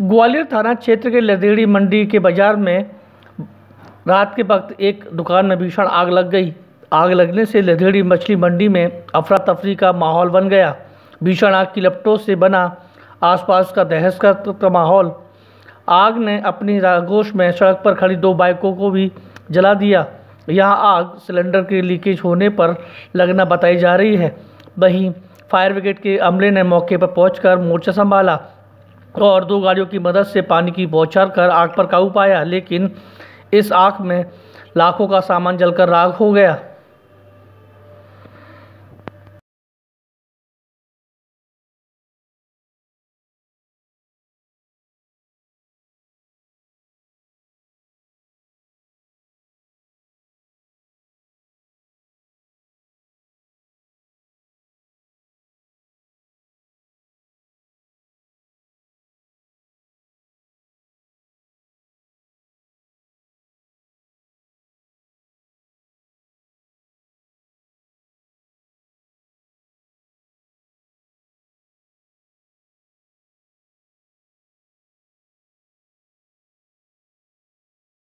ग्वालियर थाना क्षेत्र के लदेड़ी मंडी के बाजार में रात के वक्त एक दुकान में भीषण आग लग गई आग लगने से लदेड़ी मछली मंडी में अफरा तफरी का माहौल बन गया भीषण आग की लपटों से बना आसपास का दहशत का, का माहौल आग ने अपनी रागोश में सड़क पर खड़ी दो बाइकों को भी जला दिया यहां आग सिलेंडर के लीकेज होने पर लगना बताई जा रही है वहीं फायर ब्रिगेड के अमले ने मौके पर पहुंचकर मोर्चा संभाला और दो गाड़ियों की मदद से पानी की बौछार कर आग पर काबू पाया लेकिन इस आग में लाखों का सामान जलकर राख हो गया